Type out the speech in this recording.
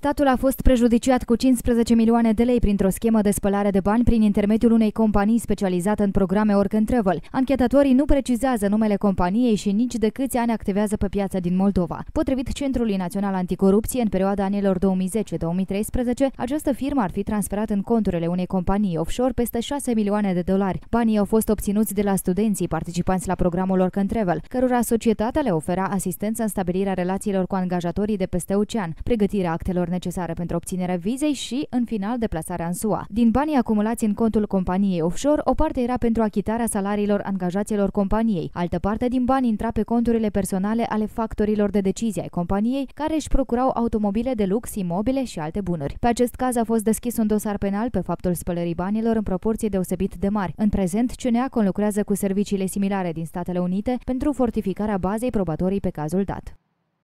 Statul a fost prejudiciat cu 15 milioane de lei printr-o schemă de spălare de bani prin intermediul unei companii specializată în programe Orc Travel. Anchetatorii nu precizează numele companiei și nici de câți ani activează pe piața din Moldova. Potrivit Centrului Național Anticorupție, în perioada anilor 2010-2013, această firmă ar fi transferat în conturile unei companii offshore peste 6 milioane de dolari. Banii au fost obținuți de la studenții participanți la programul Orc Travel, cărora societatea le ofera asistență în stabilirea relațiilor cu angajatorii de peste ocean, pregătirea actelor documentelor necesare pentru obținerea vizei și, în final, deplasarea în SUA. Din banii acumulați în contul companiei offshore, o parte era pentru achitarea salariilor angajaților companiei, altă parte din bani intra pe conturile personale ale factorilor de decizie ai companiei, care își procurau automobile de lux, imobile și alte bunuri. Pe acest caz a fost deschis un dosar penal pe faptul spălării banilor în proporție deosebit de mari. În prezent, CNA conlucrează cu serviciile similare din Statele Unite pentru fortificarea bazei probatorii pe cazul dat.